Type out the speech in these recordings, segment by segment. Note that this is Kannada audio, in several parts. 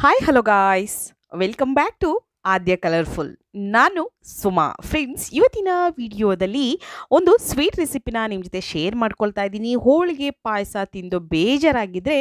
Hi, hello guys. Welcome back to Adya Colorful. ನಾನು ಸುಮಾ ಫ್ರೆಂಡ್ಸ್ ಇವತ್ತಿನ ವಿಡಿಯೋದಲ್ಲಿ ಒಂದು ಸ್ವೀಟ್ ರೆಸಿಪಿನ ನಿಮ್ಮ ಜೊತೆ ಶೇರ್ ಮಾಡ್ಕೊಳ್ತಾ ಇದ್ದೀನಿ ಹೋಳಿಗೆ ಪಾಯಸ ತಿಂದು ಬೇಜಾರಾಗಿದ್ದರೆ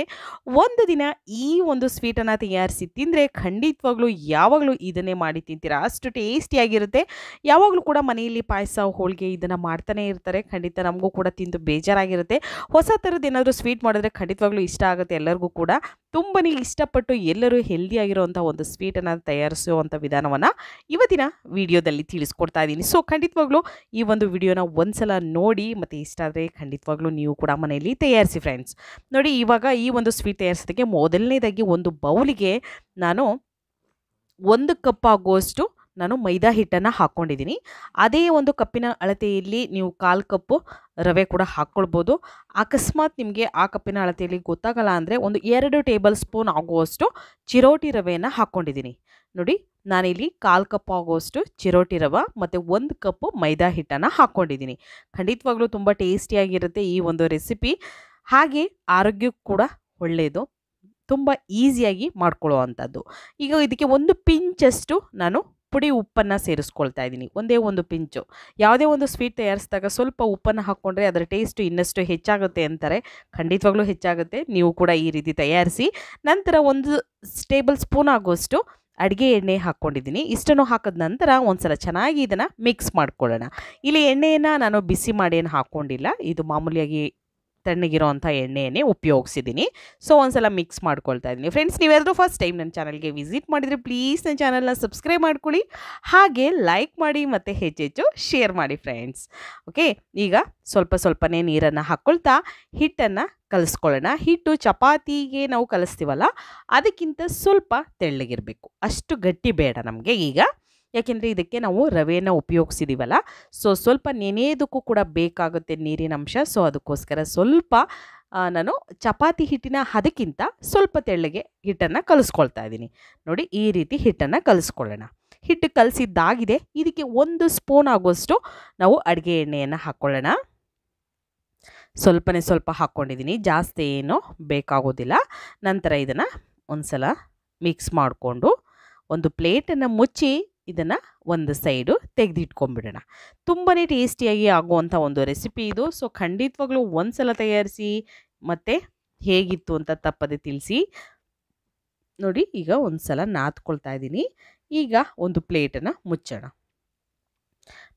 ಒಂದು ದಿನ ಈ ಒಂದು ಸ್ವೀಟನ್ನು ತಯಾರಿಸಿ ತಿಂದರೆ ಖಂಡಿತವಾಗ್ಲೂ ಯಾವಾಗಲೂ ಇದನ್ನೇ ಮಾಡಿ ತಿಂತೀರಾ ಅಷ್ಟು ಟೇಸ್ಟಿಯಾಗಿರುತ್ತೆ ಯಾವಾಗಲೂ ಕೂಡ ಮನೆಯಲ್ಲಿ ಪಾಯಸ ಹೋಳಿಗೆ ಇದನ್ನು ಮಾಡ್ತಾನೆ ಇರ್ತಾರೆ ಖಂಡಿತ ನಮಗೂ ಕೂಡ ತಿಂದು ಬೇಜಾರಾಗಿರುತ್ತೆ ಹೊಸ ಥರದ್ದು ಏನಾದರೂ ಸ್ವೀಟ್ ಮಾಡಿದ್ರೆ ಖಂಡಿತವಾಗ್ಲೂ ಇಷ್ಟ ಆಗುತ್ತೆ ಎಲ್ಲರಿಗೂ ಕೂಡ ತುಂಬನೇ ಇಷ್ಟಪಟ್ಟು ಎಲ್ಲರೂ ಹೆಲ್ದಿಯಾಗಿರುವಂಥ ಒಂದು ಸ್ವೀಟನ್ನು ತಯಾರಿಸುವಂಥ ವಿಧಾನವನ್ನು ಇವತ್ತಿನ ವಿಡಿಯೋದಲ್ಲಿ ತಿಳಿಸ್ಕೊಡ್ತಾ ಇದ್ದೀನಿ ಸೊ ಖಂಡಿತವಾಗ್ಲೂ ಈ ಒಂದು ವಿಡಿಯೋನ ಒಂದ್ಸಲ ನೋಡಿ ಮತ್ತು ಇಷ್ಟ ಆದರೆ ಖಂಡಿತವಾಗ್ಲೂ ನೀವು ಕೂಡ ಮನೆಯಲ್ಲಿ ತಯಾರಿಸಿ ಫ್ರೆಂಡ್ಸ್ ನೋಡಿ ಇವಾಗ ಈ ಒಂದು ಸ್ವೀಟ್ ತಯಾರಿಸೋದಕ್ಕೆ ಮೊದಲನೇದಾಗಿ ಒಂದು ಬೌಲಿಗೆ ನಾನು ಒಂದು ಕಪ್ ಆಗುವಷ್ಟು ನಾನು ಮೈದಾ ಹಿಟ್ಟನ್ನು ಹಾಕ್ಕೊಂಡಿದ್ದೀನಿ ಅದೇ ಒಂದು ಕಪ್ಪಿನ ಅಳತೆಯಲ್ಲಿ ನೀವು ಕಾಲು ಕಪ್ಪು ರವೆ ಕೂಡ ಹಾಕ್ಕೊಳ್ಬೋದು ಅಕಸ್ಮಾತ್ ನಿಮಗೆ ಆ ಕಪ್ಪಿನ ಅಳತೆಯಲ್ಲಿ ಗೊತ್ತಾಗಲ್ಲ ಅಂದರೆ ಒಂದು ಎರಡು ಟೇಬಲ್ ಸ್ಪೂನ್ ಆಗುವಷ್ಟು ಚಿರೋಟಿ ರವೆಯನ್ನು ಹಾಕ್ಕೊಂಡಿದ್ದೀನಿ ನೋಡಿ ನಾನಿಲ್ಲಿ ಕಾಲು ಕಪ್ ಆಗೋಷ್ಟು ಚಿರೋಟಿ ರವ ಮತ್ತು ಒಂದು ಕಪ್ಪು ಮೈದಾ ಹಿಟ್ಟನ್ನು ಹಾಕ್ಕೊಂಡಿದ್ದೀನಿ ಖಂಡಿತವಾಗ್ಲೂ ತುಂಬ ಟೇಸ್ಟಿಯಾಗಿರುತ್ತೆ ಈ ಒಂದು ರೆಸಿಪಿ ಹಾಗೆ ಆರೋಗ್ಯಕ್ಕೂ ಕೂಡ ಒಳ್ಳೆಯದು ತುಂಬ ಈಸಿಯಾಗಿ ಮಾಡ್ಕೊಳ್ಳುವಂಥದ್ದು ಈಗ ಇದಕ್ಕೆ ಒಂದು ಪಿಂಚಷ್ಟು ನಾನು ಪುಡಿ ಉಪ್ಪನ್ನು ಸೇರಿಸ್ಕೊಳ್ತಾ ಇದ್ದೀನಿ ಒಂದೇ ಒಂದು ಪಿಂಚು ಯಾವುದೇ ಒಂದು ಸ್ವೀಟ್ ತಯಾರಿಸಿದಾಗ ಸ್ವಲ್ಪ ಉಪ್ಪನ್ನು ಹಾಕ್ಕೊಂಡ್ರೆ ಅದರ ಟೇಸ್ಟು ಇನ್ನಷ್ಟು ಹೆಚ್ಚಾಗುತ್ತೆ ಅಂತಾರೆ ಖಂಡಿತವಾಗ್ಲೂ ಹೆಚ್ಚಾಗುತ್ತೆ ನೀವು ಕೂಡ ಈ ರೀತಿ ತಯಾರಿಸಿ ನಂತರ ಒಂದು ಟೇಬಲ್ ಸ್ಪೂನ್ ಆಗೋಷ್ಟು ಅಡುಗೆ ಎಣ್ಣೆ ಹಾಕ್ಕೊಂಡಿದ್ದೀನಿ ಇಷ್ಟನ್ನು ಹಾಕಿದ ನಂತರ ಒಂದ್ಸಲ ಚೆನ್ನಾಗಿ ಇದನ್ನು ಮಿಕ್ಸ್ ಮಾಡ್ಕೊಳ್ಳೋಣ ಇಲ್ಲಿ ಎಣ್ಣೆಯನ್ನು ನಾನು ಬಿಸಿ ಮಾಡಿ ಏನು ಹಾಕ್ಕೊಂಡಿಲ್ಲ ಇದು ಮಾಮೂಲಿಯಾಗಿ ತಣ್ಣಗಿರೋವಂಥ ಎಣ್ಣೆಯನ್ನೇ ಉಪಯೋಗಿಸಿದ್ದೀನಿ ಸೊ ಒಂದ್ಸಲ ಮಿಕ್ಸ್ ಮಾಡ್ಕೊಳ್ತಾ ಇದ್ದೀನಿ ಫ್ರೆಂಡ್ಸ್ ನೀವೆಲ್ಲರೂ ಫಸ್ಟ್ ಟೈಮ್ ನನ್ನ ಚಾನಲ್ಗೆ ವಿಸಿಟ್ ಮಾಡಿದರೆ ಪ್ಲೀಸ್ ನನ್ನ ಚಾನಲ್ನ ಸಬ್ಸ್ಕ್ರೈಬ್ ಮಾಡ್ಕೊಳ್ಳಿ ಹಾಗೆ ಲೈಕ್ ಮಾಡಿ ಮತ್ತು ಹೆಚ್ಚೆಚ್ಚು ಶೇರ್ ಮಾಡಿ ಫ್ರೆಂಡ್ಸ್ ಓಕೆ ಈಗ ಸ್ವಲ್ಪ ಸ್ವಲ್ಪನೇ ನೀರನ್ನು ಹಾಕ್ಕೊಳ್ತಾ ಹಿಟ್ಟನ್ನು ಕಲಿಸ್ಕೊಳ್ಳೋಣ ಹಿಟ್ಟು ಚಪಾತಿಗೆ ನಾವು ಕಲಿಸ್ತೀವಲ್ಲ ಅದಕ್ಕಿಂತ ಸ್ವಲ್ಪ ತೆಳ್ಳಗಿರಬೇಕು ಅಷ್ಟು ಗಟ್ಟಿ ಬೇಡ ನಮಗೆ ಈಗ ಯಾಕೆಂದರೆ ಇದಕ್ಕೆ ನಾವು ರವೆನ ಉಪಯೋಗಿಸಿದೀವಲ್ಲ ಸೊ ಸ್ವಲ್ಪ ನೆನೆಯೋದಕ್ಕೂ ಕೂಡ ಬೇಕಾಗುತ್ತೆ ನೀರಿನ ಅಂಶ ಸೊ ಅದಕ್ಕೋಸ್ಕರ ಸ್ವಲ್ಪ ನಾನು ಚಪಾತಿ ಹಿಟ್ಟಿನ ಹದಕ್ಕಿಂತ ಸ್ವಲ್ಪ ತೆಳ್ಳಗೆ ಹಿಟ್ಟನ್ನು ಕಲಿಸ್ಕೊಳ್ತಾ ಇದ್ದೀನಿ ನೋಡಿ ಈ ರೀತಿ ಹಿಟ್ಟನ್ನು ಕಲಿಸ್ಕೊಳ್ಳೋಣ ಹಿಟ್ಟು ಕಲಸಿದ್ದಾಗಿದೆ ಇದಕ್ಕೆ ಒಂದು ಸ್ಪೂನ್ ಆಗುವಷ್ಟು ನಾವು ಅಡುಗೆ ಎಣ್ಣೆಯನ್ನು ಹಾಕ್ಕೊಳ್ಳೋಣ ಸ್ವಲ್ಪನೇ ಸ್ವಲ್ಪ ಹಾಕ್ಕೊಂಡಿದ್ದೀನಿ ಜಾಸ್ತಿ ಏನು ಬೇಕಾಗೋದಿಲ್ಲ ನಂತರ ಇದನ್ನು ಒಂದು ಸಲ ಮಿಕ್ಸ್ ಮಾಡಿಕೊಂಡು ಒಂದು ಪ್ಲೇಟನ್ನು ಮುಚ್ಚಿ ಇದನ್ನು ಒಂದು ಸೈಡು ತೆಗೆದಿಟ್ಕೊಂಡ್ಬಿಡೋಣ ತುಂಬಾ ಟೇಸ್ಟಿಯಾಗಿ ಆಗುವಂಥ ಒಂದು ರೆಸಿಪಿ ಇದು ಸೊ ಖಂಡಿತವಾಗ್ಲೂ ಒಂದು ಸಲ ತಯಾರಿಸಿ ಮತ್ತು ಹೇಗಿತ್ತು ಅಂತ ತಪ್ಪದೆ ತಿಳಿಸಿ ನೋಡಿ ಈಗ ಒಂದು ಸಲ ನಾದ್ಕೊಳ್ತಾ ಇದ್ದೀನಿ ಈಗ ಒಂದು ಪ್ಲೇಟನ್ನು ಮುಚ್ಚೋಣ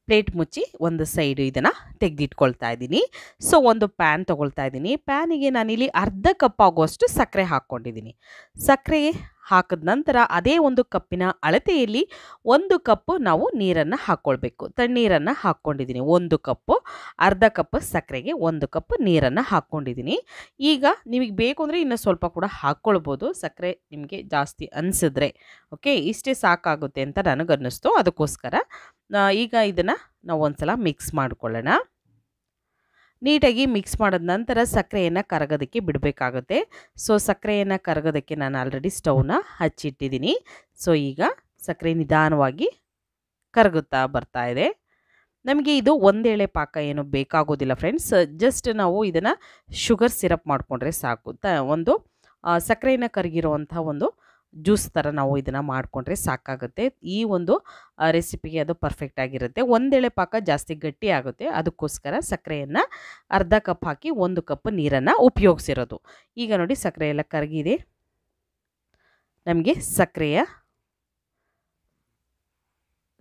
ಪ್ಲೇಟ್ ಮುಚ್ಚಿ ಒಂದು ಸೈಡು ಇದನ್ನು ತೆಗೆದಿಟ್ಕೊಳ್ತಾ ಇದ್ದೀನಿ ಸೊ ಒಂದು ಪ್ಯಾನ್ ತೊಗೊಳ್ತಾ ಇದ್ದೀನಿ ಪ್ಯಾನಿಗೆ ನಾನಿಲ್ಲಿ ಅರ್ಧ ಕಪ್ ಆಗುವಷ್ಟು ಸಕ್ಕರೆ ಹಾಕ್ಕೊಂಡಿದ್ದೀನಿ ಸಕ್ಕರೆ ಹಾಕಿದ ನಂತರ ಅದೇ ಒಂದು ಕಪ್ಪಿನ ಅಳತೆಯಲ್ಲಿ ಒಂದು ಕಪ್ಪು ನಾವು ನೀರನ್ನು ಹಾಕ್ಕೊಳ್ಬೇಕು ತಣ್ಣೀರನ್ನು ಹಾಕ್ಕೊಂಡಿದ್ದೀನಿ ಒಂದು ಕಪ್ಪು ಅರ್ಧ ಕಪ್ ಸಕ್ಕರೆಗೆ ಒಂದು ಕಪ್ ನೀರನ್ನು ಹಾಕ್ಕೊಂಡಿದ್ದೀನಿ ಈಗ ನಿಮಗೆ ಬೇಕು ಅಂದರೆ ಇನ್ನೂ ಸ್ವಲ್ಪ ಕೂಡ ಹಾಕ್ಕೊಳ್ಬೋದು ಸಕ್ಕರೆ ನಿಮಗೆ ಜಾಸ್ತಿ ಅನಿಸಿದ್ರೆ ಓಕೆ ಇಷ್ಟೇ ಸಾಕಾಗುತ್ತೆ ಅಂತ ನನಗನ್ನಿಸ್ತು ಅದಕ್ಕೋಸ್ಕರ ಈಗ ಇದನ್ನು ನಾವು ಒಂದು ಸಲ ಮಿಕ್ಸ್ ಮಾಡಿಕೊಳ್ಳೋಣ ನೀಟಾಗಿ ಮಿಕ್ಸ್ ಮಾಡಿದ ನಂತರ ಸಕ್ಕರೆಯನ್ನು ಕರಗೋದಕ್ಕೆ ಬಿಡಬೇಕಾಗುತ್ತೆ ಸೊ ಸಕ್ಕರೆಯನ್ನು ಕರಗೋದಕ್ಕೆ ನಾನು ಆಲ್ರೆಡಿ ಸ್ಟೌವ್ನ ಹಚ್ಚಿಟ್ಟಿದ್ದೀನಿ ಸೊ ಈಗ ಸಕ್ಕರೆ ನಿಧಾನವಾಗಿ ಕರಗುತ್ತಾ ಬರ್ತಾ ಇದೆ ನಮಗೆ ಇದು ಒಂದೇಳೆ ಪಾಕ ಏನು ಬೇಕಾಗೋದಿಲ್ಲ ಫ್ರೆಂಡ್ಸ್ ಜಸ್ಟ್ ನಾವು ಇದನ್ನು ಶುಗರ್ ಸಿರಪ್ ಮಾಡಿಕೊಂಡ್ರೆ ಸಾಕು ತ ಒಂದು ಸಕ್ಕರೆಯನ್ನು ಕರಗಿರುವಂಥ ಒಂದು ಜ್ಯೂಸ್ ಥರ ನಾವು ಇದನ್ನು ಮಾಡಿಕೊಂಡ್ರೆ ಸಾಕಾಗುತ್ತೆ ಈ ಒಂದು ರೆಸಿಪಿಗೆ ಅದು ಪರ್ಫೆಕ್ಟ್ ಆಗಿರುತ್ತೆ ಒಂದೆಳೆ ಪಾಕ ಜಾಸ್ತಿ ಗಟ್ಟಿ ಆಗುತ್ತೆ ಅದಕ್ಕೋಸ್ಕರ ಸಕ್ಕರೆಯನ್ನು ಅರ್ಧ ಕಪ್ ಹಾಕಿ ಒಂದು ಕಪ್ ನೀರನ್ನು ಉಪಯೋಗಿಸಿರೋದು ಈಗ ನೋಡಿ ಸಕ್ಕರೆ ಎಲ್ಲ ಕರಗಿದೆ ನಮಗೆ ಸಕ್ಕರೆಯ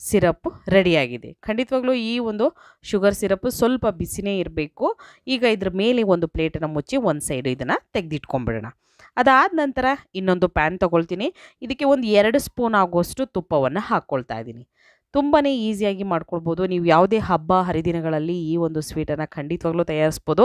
ಸಿರಪ್ ರೆಡಿಯಾಗಿದೆ ಖಂಡಿತವಾಗ್ಲೂ ಈ ಒಂದು ಶುಗರ್ ಸಿರಪ್ ಸ್ವಲ್ಪ ಬಿಸಿನೇ ಇರಬೇಕು ಈಗ ಇದ್ರ ಮೇಲೆ ಒಂದು ಪ್ಲೇಟನ್ನು ಮುಚ್ಚಿ ಒಂದು ಸೈಡು ಇದನ್ನು ತೆಗೆದಿಟ್ಕೊಂಬಿಡೋಣ ಅದಾದ ನಂತರ ಇನ್ನೊಂದು ಪ್ಯಾನ್ ತಗೊಳ್ತೀನಿ ಇದಕ್ಕೆ ಒಂದು ಎರಡು ಸ್ಪೂನ್ ಆಗುವಷ್ಟು ತುಪ್ಪವನ್ನು ಹಾಕ್ಕೊಳ್ತಾ ಇದ್ದೀನಿ ತುಂಬಾ ಈಸಿಯಾಗಿ ಮಾಡ್ಕೊಳ್ಬೋದು ನೀವು ಯಾವುದೇ ಹಬ್ಬ ಹರಿದಿನಗಳಲ್ಲಿ ಈ ಒಂದು ಸ್ವೀಟನ್ನು ಖಂಡಿತವಾಗ್ಲೂ ತಯಾರಿಸ್ಬೋದು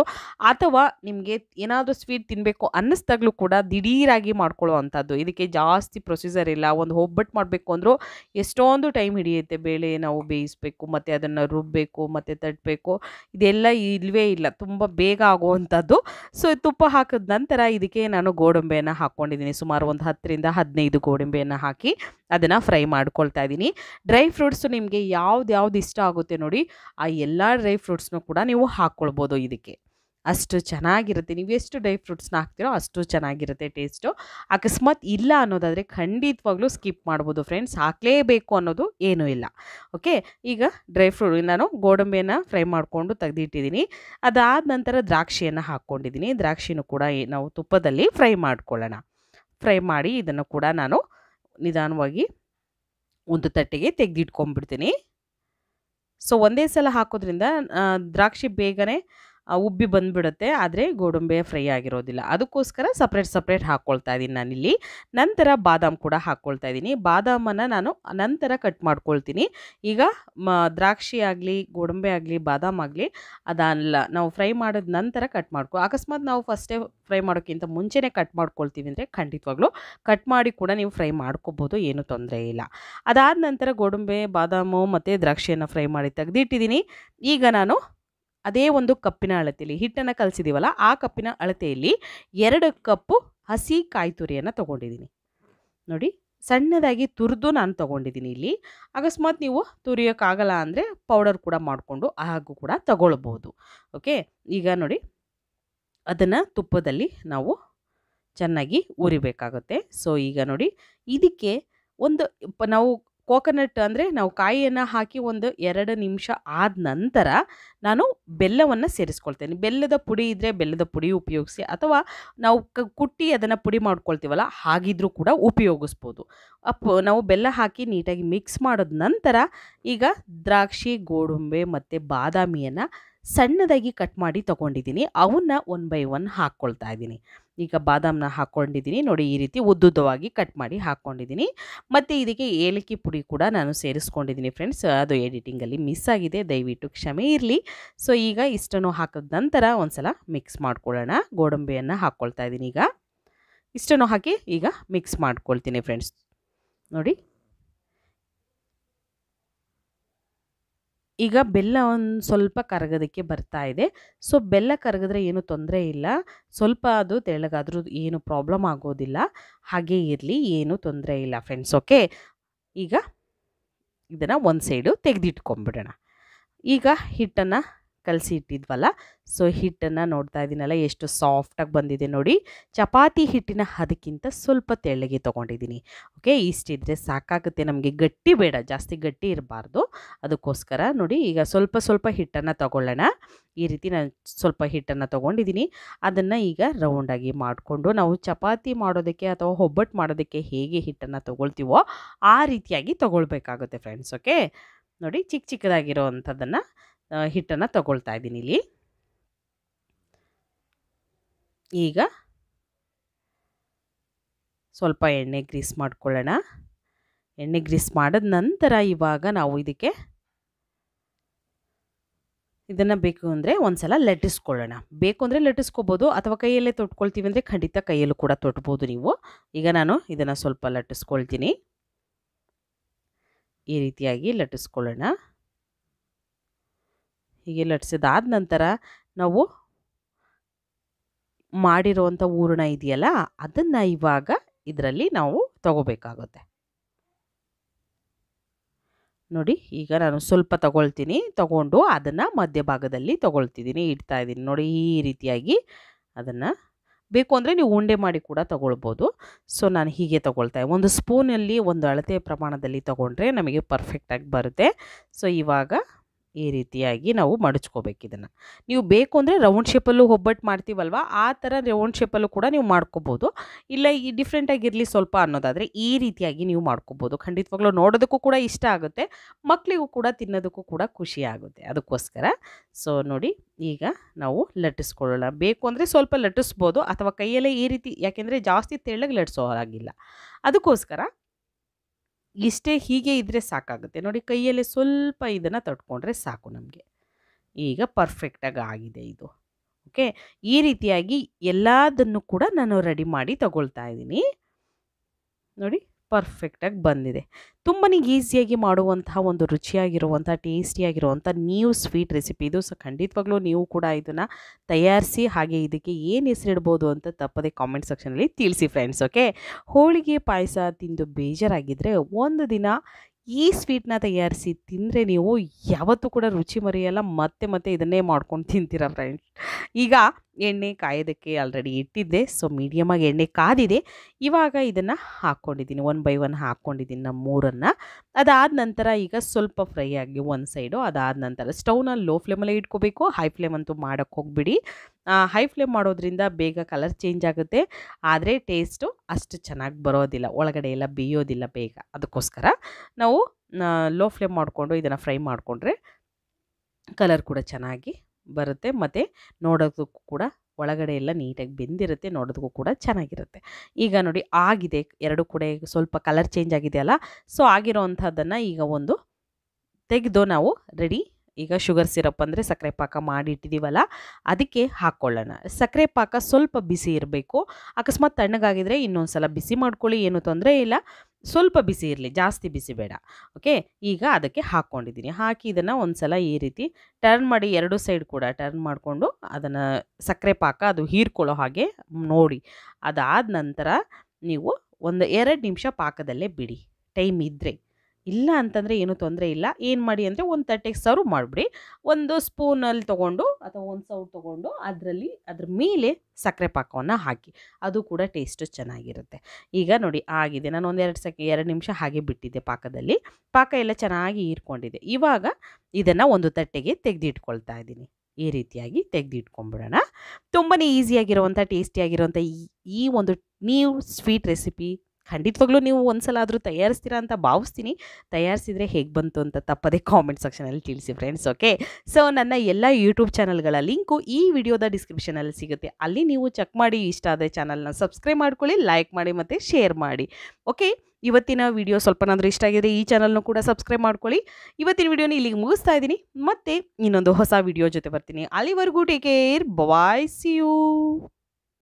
ಅಥವಾ ನಿಮಗೆ ಏನಾದರೂ ಸ್ವೀಟ್ ತಿನ್ನಬೇಕು ಅನ್ನಿಸ್ದಾಗ್ಲೂ ಕೂಡ ದಿಢೀರಾಗಿ ಮಾಡ್ಕೊಳ್ಳೋ ಇದಕ್ಕೆ ಜಾಸ್ತಿ ಪ್ರೊಸೀಜರ್ ಇಲ್ಲ ಒಂದು ಒಬ್ಬಟ್ಟು ಮಾಡಬೇಕು ಅಂದರೂ ಎಷ್ಟೊಂದು ಟೈಮ್ ಹಿಡಿಯುತ್ತೆ ಬೇಳೆ ನಾವು ಬೇಯಿಸಬೇಕು ಮತ್ತು ಅದನ್ನು ರುಬ್ಬಬೇಕು ಮತ್ತು ತಟ್ಟಬೇಕು ಇದೆಲ್ಲ ಇಲ್ಲವೇ ಇಲ್ಲ ತುಂಬ ಬೇಗ ಆಗುವಂಥದ್ದು ಸೊ ತುಪ್ಪ ಹಾಕಿದ ನಂತರ ಇದಕ್ಕೆ ನಾನು ಗೋಡಂಬೆಯನ್ನು ಹಾಕ್ಕೊಂಡಿದ್ದೀನಿ ಸುಮಾರು ಒಂದು ಹತ್ತರಿಂದ ಹದಿನೈದು ಗೋಡಂಬೆಯನ್ನು ಹಾಕಿ ಅದನ್ನು ಫ್ರೈ ಮಾಡ್ಕೊಳ್ತಾ ಇದ್ದೀನಿ ಡ್ರೈ ಫ್ರೂಟ್ಸ್ ಫ್ರೂಟ್ಸ್ ನಿಮಗೆ ಯಾವ್ದು ಯಾವ್ದು ಇಷ್ಟ ಆಗುತ್ತೆ ನೋಡಿ ಆ ಎಲ್ಲ ಡ್ರೈ ಫ್ರೂಟ್ಸ್ನೂ ಕೂಡ ನೀವು ಹಾಕ್ಕೊಳ್ಬೋದು ಇದಕ್ಕೆ ಅಷ್ಟು ಚೆನ್ನಾಗಿರುತ್ತೆ ನೀವು ಎಷ್ಟು ಡ್ರೈ ಫ್ರೂಟ್ಸ್ನ ಹಾಕ್ತಿರೋ ಅಷ್ಟು ಚೆನ್ನಾಗಿರುತ್ತೆ ಟೇಸ್ಟು ಅಕಸ್ಮಾತ್ ಇಲ್ಲ ಅನ್ನೋದಾದರೆ ಖಂಡಿತವಾಗ್ಲೂ ಸ್ಕಿಪ್ ಮಾಡ್ಬೋದು ಫ್ರೆಂಡ್ಸ್ ಹಾಕಲೇಬೇಕು ಅನ್ನೋದು ಏನೂ ಇಲ್ಲ ಓಕೆ ಈಗ ಡ್ರೈ ಫ್ರೂಟ್ ನಾನು ಗೋಡಂಬಿಯನ್ನು ಫ್ರೈ ಮಾಡಿಕೊಂಡು ತೆಗೆದಿಟ್ಟಿದ್ದೀನಿ ಅದಾದ ನಂತರ ದ್ರಾಕ್ಷಿಯನ್ನು ಹಾಕ್ಕೊಂಡಿದ್ದೀನಿ ದ್ರಾಕ್ಷಿನೂ ಕೂಡ ನಾವು ತುಪ್ಪದಲ್ಲಿ ಫ್ರೈ ಮಾಡ್ಕೊಳ್ಳೋಣ ಫ್ರೈ ಮಾಡಿ ಇದನ್ನು ಕೂಡ ನಾನು ನಿಧಾನವಾಗಿ ಒಂದು ತಟ್ಟೆಗೆ ತೆಗೆದಿಟ್ಕೊಂಡ್ಬಿಡ್ತೀನಿ ಸೊ ಒಂದೇ ಸಲ ಹಾಕೋದ್ರಿಂದ ದ್ರಾಕ್ಷಿ ಬೇಗನೆ ಉಬ್ಬಿ ಬಂದುಬಿಡುತ್ತೆ ಆದರೆ ಗೋಡಂಬೆ ಫ್ರೈ ಆಗಿರೋದಿಲ್ಲ ಅದಕ್ಕೋಸ್ಕರ ಸಪ್ರೇಟ್ ಸಪ್ರೇಟ್ ಹಾಕ್ಕೊಳ್ತಾ ಇದ್ದೀನಿ ನಾನಿಲ್ಲಿ ನಂತರ ಬಾದಾಮ್ ಕೂಡ ಹಾಕ್ಕೊಳ್ತಾ ಇದ್ದೀನಿ ಬಾದಾಮನ್ನು ನಾನು ನಂತರ ಕಟ್ ಮಾಡ್ಕೊಳ್ತೀನಿ ಈಗ ಮ ದ್ರಾಕ್ಷಿ ಆಗಲಿ ಗೋಡಂಬೆ ಆಗಲಿ ಬಾದಾಮ್ ಆಗಲಿ ಅದಲ್ಲ ನಾವು ಫ್ರೈ ಮಾಡಿದ ನಂತರ ಕಟ್ ಮಾಡ್ಕೊ ಅಕಸ್ಮಾತ್ ನಾವು ಫಸ್ಟೇ ಫ್ರೈ ಮಾಡೋಕ್ಕಿಂತ ಮುಂಚೆನೇ ಕಟ್ ಮಾಡ್ಕೊಳ್ತೀವಿ ಅಂದರೆ ಖಂಡಿತವಾಗ್ಲೂ ಕಟ್ ಮಾಡಿ ಕೂಡ ನೀವು ಫ್ರೈ ಮಾಡ್ಕೋಬೋದು ಏನೂ ತೊಂದರೆ ಇಲ್ಲ ಅದಾದ ನಂತರ ಗೋಡಂಬೆ ಬಾದಾಮು ಮತ್ತು ದ್ರಾಕ್ಷಿಯನ್ನು ಫ್ರೈ ಮಾಡಿ ತೆಗೆದಿಟ್ಟಿದ್ದೀನಿ ಈಗ ನಾನು ಅದೇ ಒಂದು ಕಪ್ಪಿನ ಅಳತೆಯಲ್ಲಿ ಹಿಟ್ಟನ್ನು ಕಲಿಸಿದೀವಲ್ಲ ಆ ಕಪ್ಪಿನ ಅಳತೆಯಲ್ಲಿ ಎರಡು ಕಪ್ಪು ಹಸಿ ಕಾಯಿ ತುರಿಯನ್ನು ನೋಡಿ ಸಣ್ಣದಾಗಿ ತುರಿದು ನಾನು ತೊಗೊಂಡಿದ್ದೀನಿ ಇಲ್ಲಿ ಅಕಸ್ಮಾತ್ ನೀವು ತುರಿಯೋಕ್ಕಾಗಲ್ಲ ಅಂದರೆ ಪೌಡರ್ ಕೂಡ ಮಾಡಿಕೊಂಡು ಹಾಗೂ ಕೂಡ ತಗೊಳ್ಬೋದು ಓಕೆ ಈಗ ನೋಡಿ ಅದನ್ನು ತುಪ್ಪದಲ್ಲಿ ನಾವು ಚೆನ್ನಾಗಿ ಉರಿಬೇಕಾಗುತ್ತೆ ಸೊ ಈಗ ನೋಡಿ ಇದಕ್ಕೆ ಒಂದು ನಾವು ಕೋಕೋನಟ್ ಅಂದರೆ ನಾವು ಕಾಯಿಯನ್ನು ಹಾಕಿ ಒಂದು ಎರಡು ನಿಮಿಷ ಆದ ನಂತರ ನಾನು ಬೆಲ್ಲವನ್ನು ಸೇರಿಸ್ಕೊಳ್ತೇನೆ ಬೆಲ್ಲದ ಪುಡಿ ಇದ್ದರೆ ಬೆಲ್ಲದ ಪುಡಿ ಉಪಯೋಗಿಸಿ ಅಥವಾ ನಾವು ಕುಟ್ಟಿ ಅದನ್ನು ಪುಡಿ ಮಾಡ್ಕೊಳ್ತೀವಲ್ಲ ಹಾಗಿದ್ರೂ ಕೂಡ ಉಪಯೋಗಿಸ್ಬೋದು ಅಪ್ಪ ನಾವು ಬೆಲ್ಲ ಹಾಕಿ ನೀಟಾಗಿ ಮಿಕ್ಸ್ ಮಾಡಿದ ನಂತರ ಈಗ ದ್ರಾಕ್ಷಿ ಗೋಡಂಬೆ ಮತ್ತು ಬಾದಾಮಿಯನ್ನು ಸಣ್ಣದಾಗಿ ಕಟ್ ಮಾಡಿ ತೊಗೊಂಡಿದ್ದೀನಿ ಅವನ್ನ ಒನ್ ಬೈ ಒನ್ ಹಾಕ್ಕೊಳ್ತಾ ಇದ್ದೀನಿ ಈಗ ಬಾದಾಮನ್ನ ಹಾಕ್ಕೊಂಡಿದ್ದೀನಿ ನೋಡಿ ಈ ರೀತಿ ಉದ್ದುದ್ದವಾಗಿ ಕಟ್ ಮಾಡಿ ಹಾಕ್ಕೊಂಡಿದ್ದೀನಿ ಮತ್ತು ಇದಕ್ಕೆ ಏಲಕ್ಕಿ ಪುಡಿ ಕೂಡ ನಾನು ಸೇರಿಸ್ಕೊಂಡಿದ್ದೀನಿ ಫ್ರೆಂಡ್ಸ್ ಅದು ಎಡಿಟಿಂಗಲ್ಲಿ ಮಿಸ್ ಆಗಿದೆ ದಯವಿಟ್ಟು ಕ್ಷಮೆ ಇರಲಿ ಸೊ ಈಗ ಇಷ್ಟನ್ನು ಹಾಕಿದ ನಂತರ ಒಂದು ಸಲ ಮಿಕ್ಸ್ ಮಾಡ್ಕೊಳ್ಳೋಣ ಗೋಡಂಬಿಯನ್ನು ಹಾಕ್ಕೊಳ್ತಾ ಇದ್ದೀನಿ ಈಗ ಇಷ್ಟನ್ನು ಹಾಕಿ ಈಗ ಮಿಕ್ಸ್ ಮಾಡ್ಕೊಳ್ತೀನಿ ಫ್ರೆಂಡ್ಸ್ ನೋಡಿ ಈಗ ಬೆಲ್ಲ ಒಂದು ಸ್ವಲ್ಪ ಕರಗೋದಕ್ಕೆ ಬರ್ತಾ ಇದೆ ಸೊ ಬೆಲ್ಲ ಕರಗಿದ್ರೆ ಏನು ತೊಂದರೆ ಇಲ್ಲ ಸ್ವಲ್ಪ ಅದು ತೆಳ್ಳಗಾದರೂ ಏನು ಪ್ರಾಬ್ಲಮ್ ಆಗೋದಿಲ್ಲ ಹಾಗೆ ಇರಲಿ ಏನೂ ತೊಂದರೆ ಇಲ್ಲ ಫ್ರೆಂಡ್ಸ್ ಓಕೆ ಈಗ ಇದನ್ನು ಒಂದು ಸೈಡು ತೆಗೆದಿಟ್ಕೊಂಬಿಡೋಣ ಈಗ ಹಿಟ್ಟನ್ನು ಕಲಸಿ ಇಟ್ಟಿದ್ವಲ್ಲ ಸೊ ಹಿಟ್ಟನ್ನು ನೋಡ್ತಾ ಇದ್ದೀನಲ್ಲ ಎಷ್ಟು ಸಾಫ್ಟಾಗಿ ಬಂದಿದೆ ನೋಡಿ ಚಪಾತಿ ಹಿಟ್ಟಿನ ಅದಕ್ಕಿಂತ ಸ್ವಲ್ಪ ತೆಳ್ಳಗೆ ತೊಗೊಂಡಿದ್ದೀನಿ ಓಕೆ ಇಷ್ಟಿದ್ರೆ ಸಾಕಾಗುತ್ತೆ ನಮಗೆ ಗಟ್ಟಿ ಬೇಡ ಜಾಸ್ತಿ ಗಟ್ಟಿ ಇರಬಾರ್ದು ಅದಕ್ಕೋಸ್ಕರ ನೋಡಿ ಈಗ ಸ್ವಲ್ಪ ಸ್ವಲ್ಪ ಹಿಟ್ಟನ್ನು ತಗೊಳ್ಳೋಣ ಈ ರೀತಿ ನಾನು ಸ್ವಲ್ಪ ಹಿಟ್ಟನ್ನು ತೊಗೊಂಡಿದ್ದೀನಿ ಅದನ್ನು ಈಗ ರೌಂಡಾಗಿ ಮಾಡಿಕೊಂಡು ನಾವು ಚಪಾತಿ ಮಾಡೋದಕ್ಕೆ ಅಥವಾ ಒಬ್ಬಟ್ಟು ಮಾಡೋದಕ್ಕೆ ಹೇಗೆ ಹಿಟ್ಟನ್ನು ತೊಗೊಳ್ತೀವೋ ಆ ರೀತಿಯಾಗಿ ತೊಗೊಳ್ಬೇಕಾಗುತ್ತೆ ಫ್ರೆಂಡ್ಸ್ ಓಕೆ ನೋಡಿ ಚಿಕ್ಕ ಚಿಕ್ಕದಾಗಿರೋ ಅಂಥದ್ದನ್ನು ಹಿಟ್ಟನ್ನು ತಗೊಳ್ತಾ ಇದ್ದೀನಿ ಇಲ್ಲಿ ಈಗ ಸ್ವಲ್ಪ ಎಣ್ಣೆ ಗ್ರೀಸ್ ಮಾಡ್ಕೊಳ್ಳೋಣ ಎಣ್ಣೆ ಗ್ರೀಸ್ ಮಾಡಿದ ನಂತರ ಇವಾಗ ನಾವು ಇದಕ್ಕೆ ಇದನ್ನು ಬೇಕು ಅಂದರೆ ಒಂದು ಸಲ ಲಟ್ಟಿಸ್ಕೊಳ್ಳೋಣ ಬೇಕು ಅಂದರೆ ಲಟ್ಟಿಸ್ಕೋಬೋದು ಅಥವಾ ಕೈಯಲ್ಲೇ ತೊಟ್ಕೊಳ್ತೀವಿ ಅಂದರೆ ಖಂಡಿತ ಕೈಯಲ್ಲೂ ಕೂಡ ತೊಟ್ಬೋದು ನೀವು ಈಗ ನಾನು ಇದನ್ನು ಸ್ವಲ್ಪ ಲಟ್ಟಿಸ್ಕೊಳ್ತೀನಿ ಈ ರೀತಿಯಾಗಿ ಲಟ್ಟಿಸ್ಕೊಳ್ಳೋಣ ಹೀಗೆ ಲಟ್ಸಿದಾದ ನಂತರ ನಾವು ಮಾಡಿರುವಂಥ ಹೂರಣ ಇದೆಯಲ್ಲ ಅದನ್ನು ಇವಾಗ ಇದರಲ್ಲಿ ನಾವು ತಗೋಬೇಕಾಗುತ್ತೆ ನೋಡಿ ಈಗ ನಾನು ಸ್ವಲ್ಪ ತಗೊಳ್ತೀನಿ ತಗೊಂಡು ಅದನ್ನು ಮಧ್ಯಭಾಗದಲ್ಲಿ ತಗೊಳ್ತಿದ್ದೀನಿ ಇಡ್ತಾ ಇದ್ದೀನಿ ನೋಡಿ ಈ ರೀತಿಯಾಗಿ ಅದನ್ನು ಬೇಕು ಅಂದರೆ ನೀವು ಉಂಡೆ ಮಾಡಿ ಕೂಡ ತಗೊಳ್ಬೋದು ಸೊ ನಾನು ಹೀಗೆ ತಗೊಳ್ತಾ ಒಂದು ಸ್ಪೂನಲ್ಲಿ ಒಂದು ಅಳತೆ ಪ್ರಮಾಣದಲ್ಲಿ ತಗೊಂಡ್ರೆ ನಮಗೆ ಪರ್ಫೆಕ್ಟಾಗಿ ಬರುತ್ತೆ ಸೊ ಇವಾಗ ಈ ರೀತಿಯಾಗಿ ನಾವು ಮಡಚ್ಕೋಬೇಕು ಇದನ್ನು ನೀವು ಬೇಕು ಅಂದರೆ ರೌಂಡ್ ಶೇಪಲ್ಲೂ ಒಬ್ಬಟ್ಟು ಮಾಡ್ತೀವಲ್ವ ಆ ಥರ ರೌಂಡ್ ಶೇಪಲ್ಲೂ ಕೂಡ ನೀವು ಮಾಡ್ಕೋಬೋದು ಇಲ್ಲ ಈ ಡಿಫ್ರೆಂಟಾಗಿರಲಿ ಸ್ವಲ್ಪ ಅನ್ನೋದಾದರೆ ಈ ರೀತಿಯಾಗಿ ನೀವು ಮಾಡ್ಕೋಬೋದು ಖಂಡಿತವಾಗ್ಲೂ ನೋಡೋದಕ್ಕೂ ಕೂಡ ಇಷ್ಟ ಆಗುತ್ತೆ ಮಕ್ಕಳಿಗೂ ಕೂಡ ತಿನ್ನೋದಕ್ಕೂ ಕೂಡ ಖುಷಿ ಆಗುತ್ತೆ ಅದಕ್ಕೋಸ್ಕರ ಸೊ ನೋಡಿ ಈಗ ನಾವು ಲಟ್ಟಿಸ್ಕೊಳ್ಳೋಣ ಬೇಕು ಅಂದರೆ ಸ್ವಲ್ಪ ಲಟ್ಟಿಸ್ಬೋದು ಅಥವಾ ಕೈಯಲ್ಲೇ ಈ ರೀತಿ ಯಾಕೆಂದರೆ ಜಾಸ್ತಿ ತೆಳ್ಳಗೆ ಲಟ್ಟಿಸೋ ಆಗಿಲ್ಲ ಅದಕ್ಕೋಸ್ಕರ ಇಷ್ಟೇ ಹೀಗೆ ಇದ್ದರೆ ಸಾಕಾಗುತ್ತೆ ನೋಡಿ ಕೈಯಲ್ಲೇ ಸ್ವಲ್ಪ ಇದನ್ನು ತಟ್ಕೊಂಡ್ರೆ ಸಾಕು ನಮಗೆ ಈಗ ಪರ್ಫೆಕ್ಟಾಗಿ ಆಗಿದೆ ಇದು ಓಕೆ ಈ ರೀತಿಯಾಗಿ ಎಲ್ಲದನ್ನು ಕೂಡ ನಾನು ರೆಡಿ ಮಾಡಿ ತಗೊಳ್ತಾ ಇದ್ದೀನಿ ನೋಡಿ ಪರ್ಫೆಕ್ಟಾಗಿ ಬಂದಿದೆ ತುಂಬನೇ ಈಸಿಯಾಗಿ ಮಾಡುವಂತಹ ಒಂದು ರುಚಿಯಾಗಿರುವಂಥ ಟೇಸ್ಟಿಯಾಗಿರುವಂಥ ನೀವು ಸ್ವೀಟ್ ರೆಸಿಪಿ ಇದು ಸೊ ಖಂಡಿತವಾಗ್ಲೂ ನೀವು ಕೂಡ ಇದನ್ನು ತಯಾರಿಸಿ ಹಾಗೆ ಇದಕ್ಕೆ ಏನು ಹೆಸರಿಡ್ಬೋದು ಅಂತ ತಪ್ಪದೆ ಕಾಮೆಂಟ್ ಸೆಕ್ಷನಲ್ಲಿ ತಿಳಿಸಿ ಫ್ರೆಂಡ್ಸ್ ಓಕೆ ಹೋಳಿಗೆ ಪಾಯಸ ತಿಂದು ಬೇಜಾರಾಗಿದ್ದರೆ ಒಂದು ದಿನ ಈ ಸ್ವೀಟ್ನ ತಯಾರಿಸಿ ತಿಂದರೆ ನೀವು ಯಾವತ್ತೂ ಕೂಡ ರುಚಿ ಮರೆಯಲ್ಲ ಮತ್ತೆ ಮತ್ತೆ ಇದನ್ನೇ ಮಾಡ್ಕೊಂಡು ತಿಂತೀರ ಫ್ರೆಂಡ್ಸ್ ಈಗ ಎಣ್ಣೆ ಕಾಯೋದಕ್ಕೆ ಆಲ್ರೆಡಿ ಇಟ್ಟಿದ್ದೆ ಸೊ ಮೀಡಿಯಮಾಗಿ ಎಣ್ಣೆ ಕಾದಿದೆ ಇವಾಗ ಇದನ್ನು ಹಾಕ್ಕೊಂಡಿದ್ದೀನಿ ಒನ್ ಬೈ ಒನ್ ಹಾಕ್ಕೊಂಡಿದ್ದೀನಿ ನಮ್ಮ ಮೂರನ್ನು ಅದಾದ ನಂತರ ಈಗ ಸ್ವಲ್ಪ ಫ್ರೈ ಆಗಿ ಒಂದು ಸೈಡು ಅದಾದ ನಂತರ ಸ್ಟವ್ನ ಲೋ ಫ್ಲೇಮಲ್ಲೇ ಇಟ್ಕೋಬೇಕು ಹೈ ಫ್ಲೇಮ್ ಅಂತೂ ಮಾಡೋಕ್ಕೆ ಹೋಗ್ಬಿಡಿ ಹೈ ಫ್ಲೇಮ್ ಮಾಡೋದ್ರಿಂದ ಬೇಗ ಕಲರ್ ಚೇಂಜ್ ಆಗುತ್ತೆ ಆದರೆ ಟೇಸ್ಟು ಅಷ್ಟು ಚೆನ್ನಾಗಿ ಬರೋದಿಲ್ಲ ಒಳಗಡೆ ಎಲ್ಲ ಬೇಯೋದಿಲ್ಲ ಬೇಗ ಅದಕ್ಕೋಸ್ಕರ ನಾವು ಲೋ ಫ್ಲೇಮ್ ಮಾಡಿಕೊಂಡು ಇದನ್ನು ಫ್ರೈ ಮಾಡಿಕೊಂಡ್ರೆ ಕಲರ್ ಕೂಡ ಚೆನ್ನಾಗಿ ಬರುತ್ತೆ ಮತ್ತು ನೋಡೋದಕ್ಕೂ ಕೂಡ ಒಳಗಡೆ ಎಲ್ಲ ನೀಟಾಗಿ ಬೆಂದಿರುತ್ತೆ ನೋಡೋದಕ್ಕೂ ಕೂಡ ಚೆನ್ನಾಗಿರುತ್ತೆ ಈಗ ನೋಡಿ ಆಗಿದೆ ಎರಡು ಕೂಡ ಸ್ವಲ್ಪ ಕಲರ್ ಚೇಂಜ್ ಆಗಿದೆಯಲ್ಲ ಸೊ ಆಗಿರೋ ಅಂಥದ್ದನ್ನು ಈಗ ಒಂದು ತೆಗೆದು ನಾವು ರೆಡಿ ಈಗ ಶುಗರ್ ಸಿರಪ್ ಅಂದರೆ ಸಕ್ಕರೆ ಪಾಕ ಮಾಡಿಟ್ಟಿದ್ದೀವಲ್ಲ ಅದಕ್ಕೆ ಹಾಕ್ಕೊಳ್ಳೋಣ ಸಕ್ಕರೆ ಪಾಕ ಸ್ವಲ್ಪ ಬಿಸಿ ಇರಬೇಕು ಅಕಸ್ಮಾತ್ ತಣ್ಣಗಾಗಿದ್ರೆ ಇನ್ನೊಂದು ಸಲ ಬಿಸಿ ಮಾಡ್ಕೊಳ್ಳಿ ಏನೂ ತೊಂದರೆ ಇಲ್ಲ ಸ್ವಲ್ಪ ಬಿಸಿ ಇರಲಿ ಜಾಸ್ತಿ ಬಿಸಿ ಬೇಡ ಓಕೆ ಈಗ ಅದಕ್ಕೆ ಹಾಕ್ಕೊಂಡಿದ್ದೀನಿ ಹಾಕಿ ಇದನ್ನು ಒಂದು ಸಲ ಈ ರೀತಿ ಟರ್ನ್ ಮಾಡಿ ಎರಡು ಸೈಡ್ ಕೂಡ ಟರ್ನ್ ಮಾಡಿಕೊಂಡು ಅದನ್ನು ಸಕ್ಕರೆ ಪಾಕ ಅದು ಹೀರ್ಕೊಳ್ಳೋ ಹಾಗೆ ನೋಡಿ ಅದಾದ ನಂತರ ನೀವು ಒಂದು ಎರಡು ನಿಮಿಷ ಪಾಕದಲ್ಲೇ ಬಿಡಿ ಟೈಮ್ ಇದ್ದರೆ ಇಲ್ಲ ಅಂತಂದರೆ ಏನೂ ತೊಂದರೆ ಇಲ್ಲ ಏನು ಮಾಡಿ ಅಂದರೆ ಒಂದು ತಟ್ಟೆಗೆ ಸರ್ವ್ ಮಾಡಿಬಿಡಿ ಒಂದು ಸ್ಪೂನಲ್ಲಿ ತೊಗೊಂಡು ಅಥವಾ ಒಂದು ಸೌಟ್ ತೊಗೊಂಡು ಅದರಲ್ಲಿ ಅದ್ರ ಮೇಲೆ ಸಕ್ಕರೆ ಪಾಕವನ್ನು ಹಾಕಿ ಅದು ಕೂಡ ಟೇಸ್ಟು ಚೆನ್ನಾಗಿರುತ್ತೆ ಈಗ ನೋಡಿ ಆಗಿದೆ ನಾನು ಒಂದೆರಡು ಸೆಕೆ ಎರಡು ನಿಮಿಷ ಹಾಗೆ ಬಿಟ್ಟಿದ್ದೆ ಪಾಕದಲ್ಲಿ ಪಾಕ ಎಲ್ಲ ಚೆನ್ನಾಗಿ ಹೀರ್ಕೊಂಡಿದೆ ಇವಾಗ ಇದನ್ನು ಒಂದು ತಟ್ಟೆಗೆ ತೆಗೆದಿಟ್ಕೊಳ್ತಾ ಇದ್ದೀನಿ ಈ ರೀತಿಯಾಗಿ ತೆಗೆದಿಟ್ಕೊಂಬಿಡೋಣ ತುಂಬಾ ಈಸಿಯಾಗಿರುವಂಥ ಟೇಸ್ಟಿಯಾಗಿರುವಂಥ ಈ ಈ ಒಂದು ನೀವು ಸ್ವೀಟ್ ರೆಸಿಪಿ ಖಂಡಿತವಾಗ್ಲೂ ನೀವು ಒಂದ್ಸಲ ಸಲ ಆದರೂ ತಯಾರಿಸ್ತೀರಾ ಅಂತ ಭಾವಿಸ್ತೀನಿ ತಯಾರಿಸಿದ್ರೆ ಹೇಗೆ ಬಂತು ಅಂತ ತಪ್ಪದೇ ಕಾಮೆಂಟ್ ಸೆಕ್ಷನಲ್ಲಿ ತಿಳಿಸಿ ಫ್ರೆಂಡ್ಸ್ ಓಕೆ ಸೊ ನನ್ನ ಎಲ್ಲ ಯೂಟ್ಯೂಬ್ ಚಾನಲ್ಗಳ ಲಿಂಕು ಈ ವಿಡಿಯೋದ ಡಿಸ್ಕ್ರಿಪ್ಷನಲ್ಲಿ ಸಿಗುತ್ತೆ ಅಲ್ಲಿ ನೀವು ಚೆಕ್ ಮಾಡಿ ಇಷ್ಟ ಆದ ಚಾನಲ್ನ ಸಬ್ಸ್ಕ್ರೈಬ್ ಮಾಡ್ಕೊಳ್ಳಿ ಲೈಕ್ ಮಾಡಿ ಮತ್ತು ಶೇರ್ ಮಾಡಿ ಓಕೆ ಇವತ್ತಿನ ವಿಡಿಯೋ ಸ್ವಲ್ಪನಾದರೂ ಇಷ್ಟ ಆಗಿದೆ ಈ ಚಾನಲ್ನೂ ಕೂಡ ಸಬ್ಸ್ಕ್ರೈಬ್ ಮಾಡ್ಕೊಳ್ಳಿ ಇವತ್ತಿನ ವಿಡಿಯೋನ ಇಲ್ಲಿಗೆ ಮುಗಿಸ್ತಾ ಇದ್ದೀನಿ ಮತ್ತೆ ಇನ್ನೊಂದು ಹೊಸ ವಿಡಿಯೋ ಜೊತೆ ಬರ್ತೀನಿ ಅಲ್ಲಿವರೆಗೂ take care bye see you